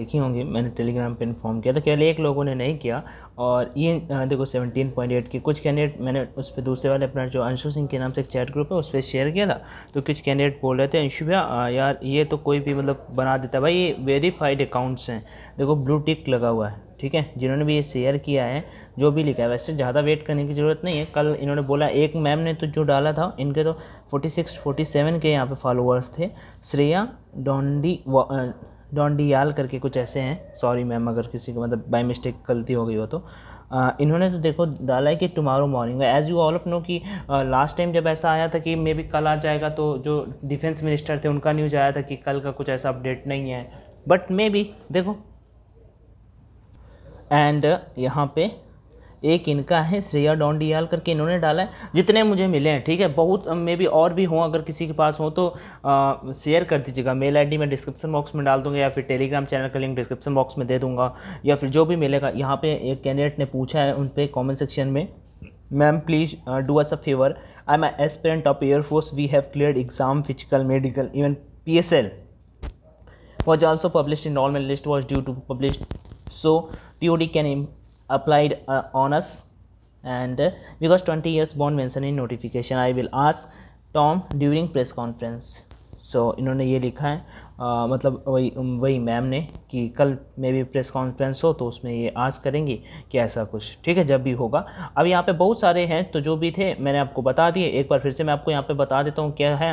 देखी होंगी मैंने टेलीग्राम पे इन्फॉर्म किया था केवल एक लोगों ने नहीं किया और ये देखो 17.8 की कुछ कैंडिडेट मैंने उस पर दूसरे वाले अपना जो अंशु सिंह के नाम से एक चैट ग्रुप है उस पर शेयर किया था तो कुछ कैंडिडेट बोल रहे थे अंशु भैया यार ये तो कोई भी मतलब बना देता है भाई ये वेरीफाइड अकाउंट्स हैं देखो ब्लू टिक लगा हुआ है ठीक है जिन्होंने भी ये शेयर किया है जो भी लिखा है वैसे ज़्यादा वेट करने की ज़रूरत नहीं है कल इन्होंने बोला एक मैम ने तो जो डाला था इनके तो 46, 47 के यहाँ पे फॉलोअर्स थे श्रेया डोंडी डॉन डी याल करके कुछ ऐसे हैं सॉरी मैम अगर किसी को मतलब बाई मिस्टेक गलती हो गई हो तो आ, इन्होंने तो देखो डाला है कि tomorrow morning as you all of know कि लास्ट टाइम जब ऐसा आया था कि मे बी कल आ जाएगा तो जो डिफेंस मिनिस्टर थे उनका न्यूज आया था कि कल का कुछ ऐसा अपडेट नहीं है बट मे बी देखो एंड यहाँ पे एक इनका है श्रेया डोंडियाल करके इन्होंने डाला है जितने मुझे मिले हैं ठीक है बहुत मे भी और भी हों अगर किसी के पास हो तो शेयर कर दीजिएगा मेल आईडी मैं डिस्क्रिप्शन बॉक्स में डाल दूंगा या फिर टेलीग्राम चैनल का लिंक डिस्क्रिप्शन बॉक्स में दे दूंगा या फिर जो भी मिलेगा यहाँ पे एक कैंडिडेट ने पूछा है उन पर कॉमेंट सेक्शन में ma'am please do us a favour I am aspirant of air force we have clear exam physical medical even P S L was also publish in normal list was due to publish so T O D can applied uh, on us and uh, because 20 years bond mention in notification I will ask Tom during press conference so इन्होंने ये लिखा है आ, मतलब वही वही ma'am ने कि कल मे भी प्रेस कॉन्फ्रेंस हो तो उसमें ये आज करेंगी कि ऐसा कुछ ठीक है जब भी होगा अब यहाँ पे बहुत सारे हैं तो जो भी थे मैंने आपको बता दिए एक बार फिर से मैं आपको यहाँ पे बता देता हूँ क्या है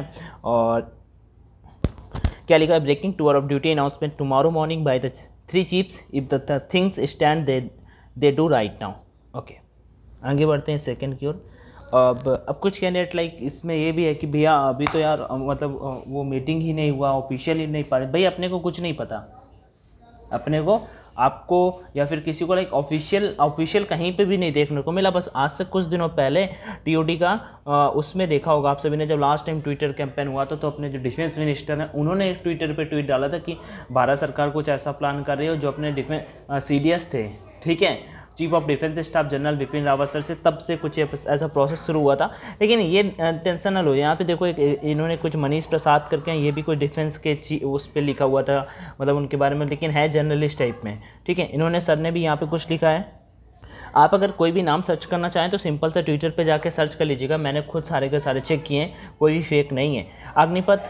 और क्या लिखा है breaking tour of duty announcement tomorrow morning by the three chiefs if the things stand they they do right now okay आगे बढ़ते हैं सेकेंड की ओर अब अब कुछ कैंडिडेट लाइक इसमें ये भी है कि भैया अभी तो यार मतलब वो मीटिंग ही नहीं हुआ ऑफिशियल ही नहीं पा भाई अपने को कुछ नहीं पता अपने को आपको या फिर किसी को लाइक ऑफिशियल ऑफिशियल कहीं पे भी नहीं देखने को मिला बस आज से कुछ दिनों पहले टीओडी का आ, उसमें देखा होगा आप सभी ने जब लास्ट टाइम ट्विटर कैंपेन हुआ था तो अपने जो डिफेंस मिनिस्टर हैं उन्होंने एक ट्विटर पे ट्वीट डाला था कि भारत सरकार कुछ ऐसा प्लान कर रही है जो अपने डिफेंस सी थे ठीक है chief of defence staff general Bipin Rawat sir से तब से कुछ ऐसा प्रोसेस शुरू हुआ था लेकिन ये टेंशन ना लो यहाँ पे देखो एक इन्होंने कुछ मनीष प्रसाद करके ये भी कुछ डिफेंस के उस पर लिखा हुआ था मतलब उनके बारे में लेकिन है जर्नलिस्ट टाइप में ठीक है इन्होंने सर ने भी यहाँ पर कुछ लिखा है आप अगर कोई भी नाम सर्च करना चाहें तो सिंपल से ट्विटर पर जाकर सर्च कर लीजिएगा मैंने खुद सारे के सारे चेक किए हैं कोई भी फेक नहीं है Agnipath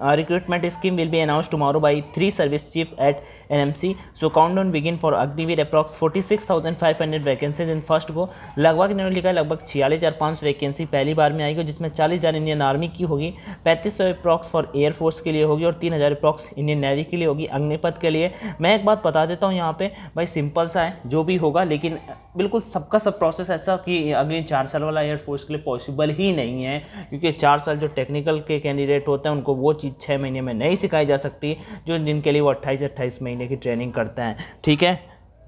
Uh, recruitment scheme will be announced tomorrow by three service chief at NMC. So countdown begin for Agni with approx 46,500 vacancies in first go. लगभग इन्होंने लिखा है लगभग छियालीस हज़ार पाँच वैकेंसी पहली बार में आएगी जिसमें चालीस हज़ार इंडियन आर्मी की होगी पैंतीस सौ अप्रॉक्स फॉर एयरफोर्स के लिए होगी और तीन हज़ार अप्रॉक्स इंडियन नेवी के लिए होगी अग्निपथ के लिए मैं एक बात बता देता हूँ यहाँ पे भाई सिंपल सा है जो भी होगा लेकिन बिल्कुल सबका सब प्रोसेस ऐसा कि अगले चार साल वाला एयरफोर्स के लिए पॉसिबल ही नहीं है क्योंकि चार साल जो टेक्निकल के कैंडिडेट होते हैं उनको वो चीज़ चीज़ छः महीने में नहीं सिखाई जा सकती जो जिनके लिए वो अट्ठाईस अट्ठाईस महीने की ट्रेनिंग करते हैं ठीक है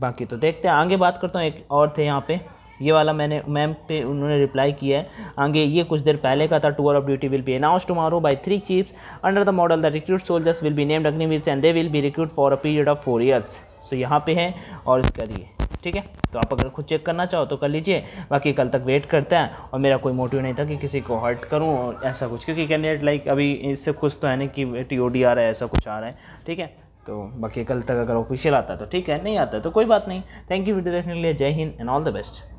बाकी तो देखते हैं आगे बात करता हूँ एक और थे यहाँ पे ये वाला मैंने मैम पे उन्होंने रिप्लाई किया है आगे ये कुछ देर पहले का था tour of duty will be announce tomorrow by three chiefs under the model the recruit soldiers will be named Agniveer and they will be recruit for a period of four years so यहाँ पे है और लिए ठीक है तो आप अगर खुद चेक करना चाहो तो कर लीजिए बाकी कल तक वेट करते हैं और मेरा कोई मोटिव नहीं था कि किसी को हर्ट करूं और ऐसा कुछ क्योंकि कैंडिडेट लाइक अभी इससे खुश तो है नहीं कि टी ओ डी आ रहा है ऐसा कुछ आ रहा है ठीक है तो बाकी कल तक अगर ऑफिशियल आता है तो ठीक है नहीं आता है तो कोई बात नहीं थैंक यू वीडियो देखने के लिए Jai Hind and all the best